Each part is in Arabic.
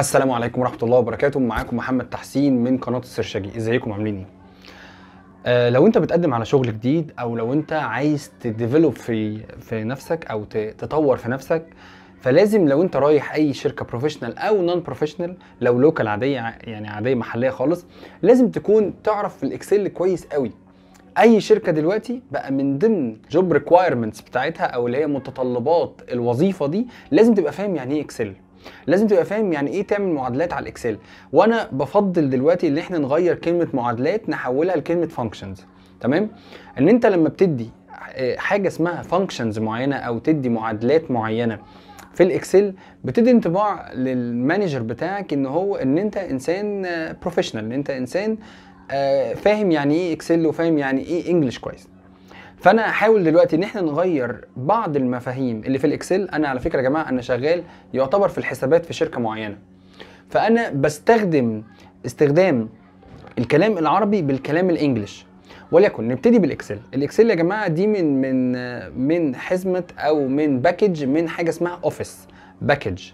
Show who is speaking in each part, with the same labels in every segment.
Speaker 1: السلام عليكم ورحمه الله وبركاته معاكم محمد تحسين من قناه السرشجي ازيكم عاملين ايه آه لو انت بتقدم على شغل جديد او لو انت عايز تديفلوب في في نفسك او تطور في نفسك فلازم لو انت رايح اي شركه بروفيشنال او نون بروفيشنال لو لوكال عاديه يعني عاديه محليه خالص لازم تكون تعرف في الاكسل كويس قوي اي شركه دلوقتي بقى من ضمن جوب ريكوايرمنتس بتاعتها او اللي هي متطلبات الوظيفه دي لازم تبقى فاهم يعني ايه اكسل لازم تبقى فاهم يعني ايه تعمل معادلات على الاكسل وانا بفضل دلوقتي ان احنا نغير كلمه معادلات نحولها لكلمه فانكشنز تمام ان انت لما بتدي آه، حاجه اسمها فانكشنز معينه او تدي معادلات معينه في الاكسل بتدي انطباع للمانجر بتاعك ان هو ان انت انسان بروفيشنال آه، ان انت انسان آه، فاهم يعني ايه اكسل وفاهم يعني ايه انجلش كويس فانا هحاول دلوقتي ان احنا نغير بعض المفاهيم اللي في الاكسل انا على فكره يا جماعه انا شغال يعتبر في الحسابات في شركه معينه فانا بستخدم استخدام الكلام العربي بالكلام الانجليش ولكن نبتدي بالاكسل الاكسل يا جماعه دي من من من حزمه او من باكج من حاجه اسمها اوفيس باكج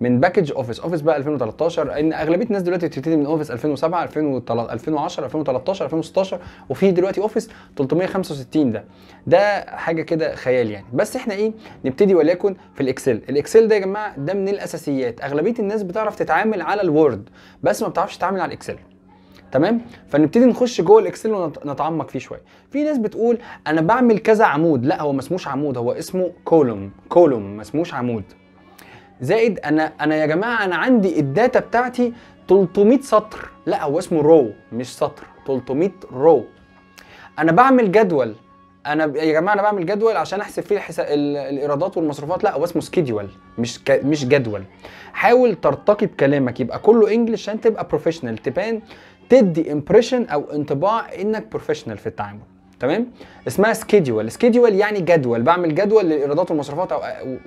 Speaker 1: من باكج اوفيس اوفيس بقى 2013 ان اغلبيه الناس دلوقتي بتبتدي من اوفيس 2007 2010 2013 2016 وفي دلوقتي اوفيس 365 ده ده حاجه كده خيال يعني بس احنا ايه نبتدي وليكن في الاكسل الاكسل ده يا جماعه ده من الاساسيات اغلبيه الناس بتعرف تتعامل على الوورد بس ما بتعرفش تتعامل على الاكسل تمام فنبتدي نخش جوه الاكسل ونتعمق فيه شويه في ناس بتقول انا بعمل كذا عمود لا هو ما اسموش عمود هو اسمه كولوم كولوم ما اسموش عمود زائد انا انا يا جماعه انا عندي الداتا بتاعتي 300 سطر لا هو اسمه رو مش سطر 300 رو انا بعمل جدول انا يا جماعه انا بعمل جدول عشان احسب فيه الايرادات والمصروفات لا هو اسمه سكيدول مش ك... مش جدول حاول ترتقي بكلامك يبقى كله انجلش عشان تبقى بروفيشنال تبان تدي امبريشن او انطباع انك بروفيشنال في التعامل تمام اسمها سكيدول سكيدول يعني جدول بعمل جدول للايرادات والمصروفات او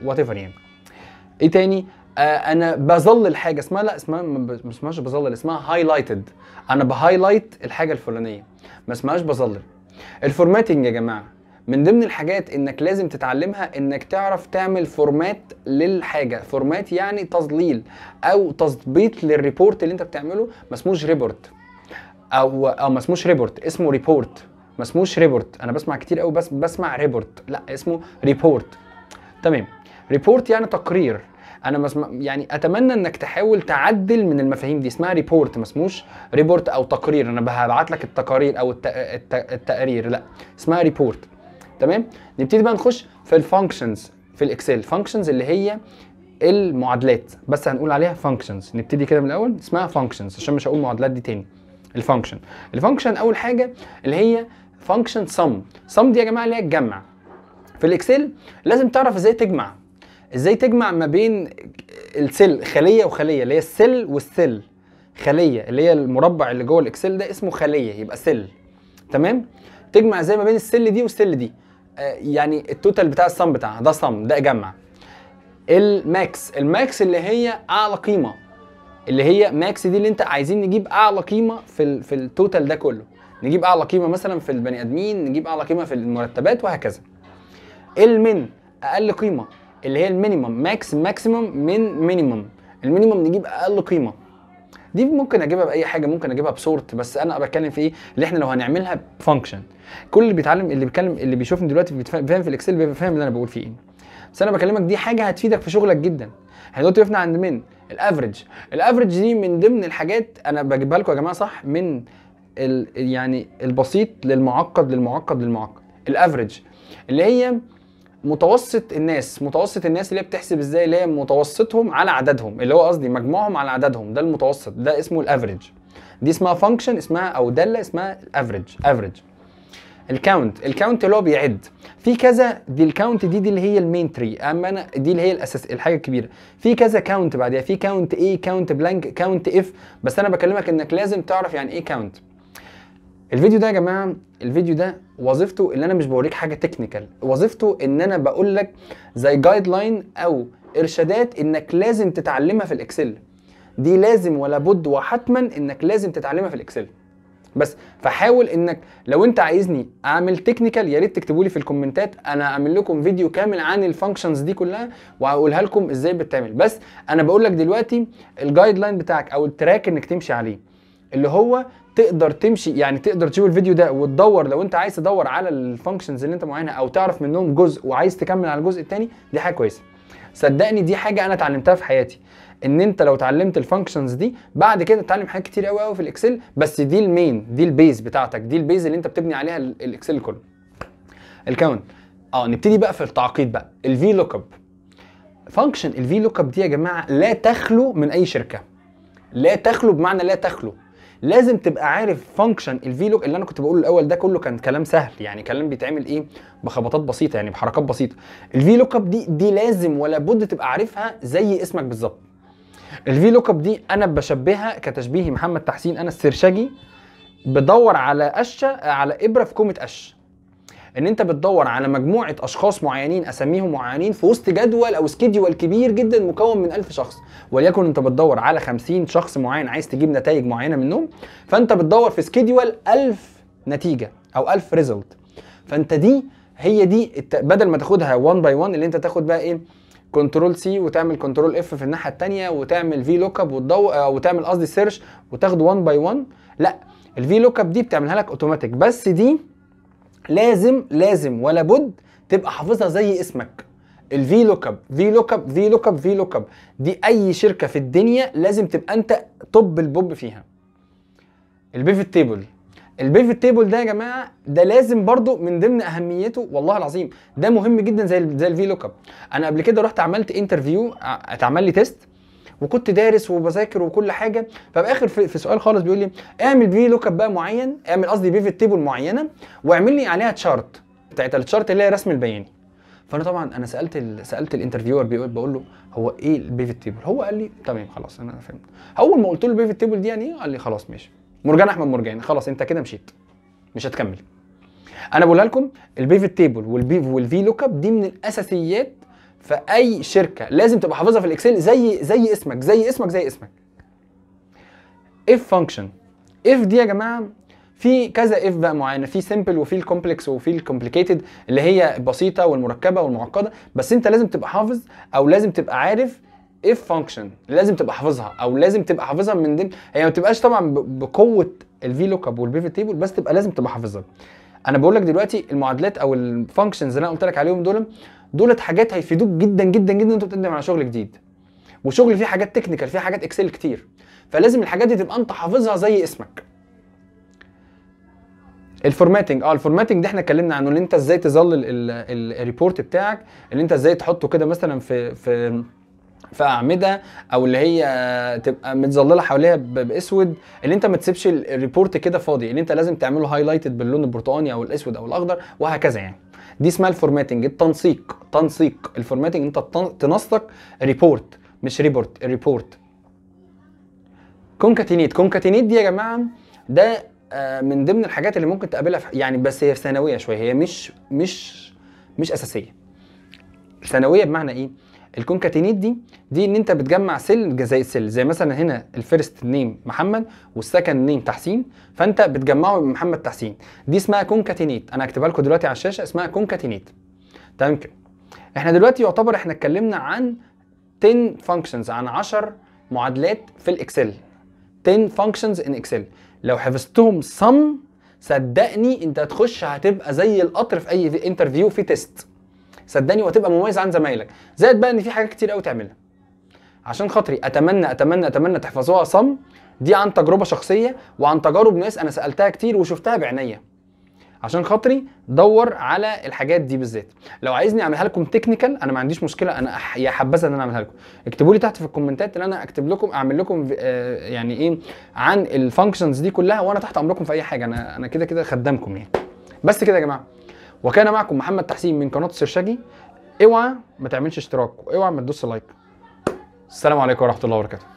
Speaker 1: وات ايفر يعني ايه تاني آه انا بظل الحاجه اسمها لا اسمها ما اسمهاش بظلل اسمها هايلايتد انا بهايلايت الحاجه الفلانيه ما اسمهاش بظلل الفورماتنج يا جماعه من ضمن الحاجات انك لازم تتعلمها انك تعرف تعمل فورمات للحاجه فورمات يعني تظليل او تظبيط للريبورت اللي انت بتعمله ما اسموش ريبورت او او ما اسموش ريبورت اسمه ريبورت ما اسموش ريبورت انا بسمع كتير قوي بس بسمع ريبورت لا اسمه ريبورت تمام ريبورت يعني تقرير انا مسم... يعني اتمنى انك تحاول تعدل من المفاهيم دي اسمها ريبورت ما اسموش ريبورت او تقرير انا هبعت لك التقارير او الت... الت... التقرير لا اسمها ريبورت تمام نبتدي بقى نخش في الفانكشنز في الاكسل فانكشنز اللي هي المعادلات بس هنقول عليها فانكشنز نبتدي كده من الاول اسمها فانكشنز عشان مش هقول معادلات دي تاني الفانكشن الفانكشن اول حاجه اللي هي فانكشن سم سم دي يا جماعه اللي هي الجمع في الاكسل لازم تعرف ازاي تجمع ازاي تجمع ما بين السل خليه وخليه اللي هي السل والسل خليه اللي هي المربع اللي جوه الاكسل ده اسمه خليه يبقى سل تمام تجمع ازاي ما بين السل دي والسل دي آه يعني التوتال بتاع الصم بتاعها ده صم ده اجمع الماكس الماكس اللي هي اعلى قيمه اللي هي ماكس دي اللي انت عايزين نجيب اعلى قيمه في الـ في التوتال ده كله نجيب اعلى قيمه مثلا في البني ادمين نجيب اعلى قيمه في المرتبات وهكذا المن اقل قيمه اللي هي المينيمم ماكس ماكسيمم من مينيمم المينيمم نجيب اقل قيمه دي ممكن اجيبها باي حاجه ممكن اجيبها بسورت بس انا بتكلم في ايه اللي احنا لو هنعملها بفانكشن كل اللي بيتعلم اللي بيتكلم اللي بيشوفني دلوقتي بيفهم في الاكسل بيبقى فاهم اللي انا بقول فيه ايه بس انا بكلمك دي حاجه هتفيدك في شغلك جدا احنا دلوقتي وقفنا عند مين الافريج الافريج دي من ضمن الحاجات انا بجيبها لكم يا جماعه صح من ال يعني البسيط للمعقد للمعقد للمعقد الافريج اللي هي متوسط الناس متوسط الناس اللي بتحسب ازاي اللي هي متوسطهم على عددهم اللي هو قصدي مجموعهم على عددهم ده المتوسط ده اسمه الافريج دي اسمها فانكشن اسمها او داله اسمها الافريج افريج الكاونت الكاونت اللي هو بيعد في كذا دي الكاونت دي دي اللي هي المين تري اما انا دي اللي هي الاساس الحاجه الكبيره في كذا كاونت بعديها في كاونت ايه كاونت بلانك كاونت اف بس انا بكلمك انك لازم تعرف يعني ايه كاونت الفيديو ده يا جماعه الفيديو ده وظيفته ان انا مش بوريك حاجه تكنيكال وظيفته ان انا بقول لك زي جايد لاين او ارشادات انك لازم تتعلمها في الاكسل دي لازم ولا بد وحتما انك لازم تتعلمها في الاكسل بس فحاول انك لو انت عايزني اعمل تكنيكال يا ريت تكتبوا لي في الكومنتات انا اعمل لكم فيديو كامل عن الفانكشنز دي كلها وهقولها لكم ازاي بتتعمل بس انا بقول لك دلوقتي الجايد لاين بتاعك او التراك انك تمشي عليه اللي هو تقدر تمشي يعني تقدر تشوف الفيديو ده وتدور لو انت عايز تدور على الفانكشنز اللي انت معينها او تعرف منهم جزء وعايز تكمل على الجزء الثاني دي حاجه كويسه صدقني دي حاجه انا اتعلمتها في حياتي ان انت لو اتعلمت الفانكشنز دي بعد كده تتعلم حاجات كتير قوي قوي في الاكسل بس دي المين دي البيز بتاعتك دي البيز اللي انت بتبني عليها الاكسل كله الكاونت اه نبتدي بقى في التعقيد بقى الفي لوك اب فانكشن الفي لوك اب دي يا جماعه لا تخلو من اي شركه لا تخلو بمعنى لا تخلو لازم تبقى عارف فانكشن الفي لوك اللي انا كنت بقوله الاول ده كله كان كلام سهل يعني كلام بيتعمل ايه بخبطات بسيطه يعني بحركات بسيطه الفي لوك اب دي دي لازم ولا بد تبقى عارفها زي اسمك بالظبط الفي لوك اب دي انا بشبهها كتشبيه محمد تحسين انا السرشجي بدور على قشه على ابره في كومه قش ان انت بتدور على مجموعه اشخاص معينين اسميهم معينين في وسط جدول او سكيدول كبير جدا مكون من 1000 شخص وليكن انت بتدور على 50 شخص معين عايز تجيب نتائج معينه منهم فانت بتدور في سكيدول 1000 نتيجه او 1000 ريزلت فانت دي هي دي بدل ما تاخدها 1 باي 1 اللي انت تاخد بقى ايه كنترول سي وتعمل كنترول اف في الناحيه الثانيه وتعمل في لوك اب وتدور وتعمل قصدي سيرش وتاخده 1 باي 1 لا الفي لوك اب دي بتعملها لك اوتوماتيك بس دي لازم لازم ولا بد تبقى حافظها زي اسمك الفي لوك اب في لوك اب في لوك اب في لوك اب دي اي شركه في الدنيا لازم تبقى انت طب البوب فيها البيفت تيبل البيفت تيبل ده يا جماعه ده لازم برضو من ضمن اهميته والله العظيم ده مهم جدا زي زي الفي لوك اب انا قبل كده رحت عملت انترفيو اتعمل لي تيست وكنت دارس وبذاكر وكل حاجه فباخر في, في سؤال خالص بيقول لي اعمل في لوك اب بقى معين اعمل قصدي بيفت تيبل معينه واعمل لي عليها تشارت بتاعت التشارت اللي هي رسم البياني فانا طبعا انا سالت الـ سالت الانترفيور بقول له هو ايه البيفت تيبل هو قال لي تمام خلاص انا فهمت اول ما قلت له البيفت تيبل دي يعني ايه قال لي خلاص ماشي مرجان احمد مرجان خلاص انت كده مشيت مش هتكمل انا بقولها لكم البيفت تيبل والبيف والفي لوك اب دي من الاساسيات فاي شركه لازم تبقى حافظها في الاكسل زي زي اسمك زي اسمك زي اسمك اف فانكشن اف دي يا جماعه في كذا اف بقى معينه في سيمبل وفي الكومبلكس وفي الكومبليكيتد اللي هي البسيطه والمركبه والمعقده بس انت لازم تبقى حافظ او لازم تبقى عارف اف فانكشن لازم تبقى حافظها او لازم تبقى حافظها من ضمن هي ما بتبقاش طبعا بقوه الفي لوك اب والبيفت تيبل بس تبقى لازم تبقى حافظها انا بقول لك دلوقتي المعادلات او الفانكشنز اللي انا قلت لك عليهم دول دولت حاجات هيفيدوك جدا جدا جدا وانت بتقدم على شغل جديد وشغل فيه حاجات تكنيكال فيه حاجات اكسل كتير فلازم الحاجات دي تبقى انت حافظها زي اسمك الفورماتنج اه الفورماتنج ده احنا اتكلمنا عنه اللي انت ازاي تظلل الريبورت بتاعك اللي انت ازاي تحطه كده مثلا في في في اعمده او اللي هي تبقى متظلله حواليها باسود اللي انت ما تسيبش الريبورت كده فاضي اللي انت لازم تعمله هايلايتد باللون البرتقاني او الاسود او الاخضر وهكذا يعني دي اسمها الفورماتنج التنسيق تنسيق الفورماتنج انت تنسق ريبورت مش ريبورت الريبورت كونكاتينيت كونكاتينيت دي يا جماعه ده آه، من ضمن الحاجات اللي ممكن تقابلها في يعني بس هي ثانويه شويه هي مش مش مش اساسيه ثانويه بمعنى ايه الكونكاتينيت دي دي ان انت بتجمع سيل زي سيل زي مثلا هنا الفيرست نيم محمد والسكند نيم تحسين فانت بتجمعه محمد تحسين دي اسمها كونكاتينيت انا هكتبها لكم دلوقتي على الشاشه اسمها كونكاتينيت تمام طيب كده احنا دلوقتي يعتبر احنا اتكلمنا عن 10 فانكشنز عن 10 معادلات في الاكسل 10 فانكشنز ان اكسل لو حفظتهم سم صدقني انت هتخش هتبقى زي القطر في اي انترفيو في تيست صدقني وهتبقى مميز عن زمايلك زائد بقى ان في حاجات كتير قوي تعملها عشان خاطري اتمنى اتمنى اتمنى تحفظوها صم دي عن تجربه شخصيه وعن تجارب ناس انا سالتها كتير وشفتها بعينيا عشان خاطري دور على الحاجات دي بالذات لو عايزني اعملها لكم تكنيكال انا ما عنديش مشكله انا أح... يا حبذا ان انا اعملها لكم اكتبوا لي تحت في الكومنتات ان انا اكتب لكم اعمل لكم آه يعني ايه عن الفانكشنز دي كلها وانا تحت امركم في اي حاجه انا انا كده كده خدامكم يعني بس كده يا جماعه وكان معكم محمد تحسين من قناه السرشاجي اوعى ما تعملش اشتراك واوعى ما تدوس لايك السلام عليكم ورحمه الله وبركاته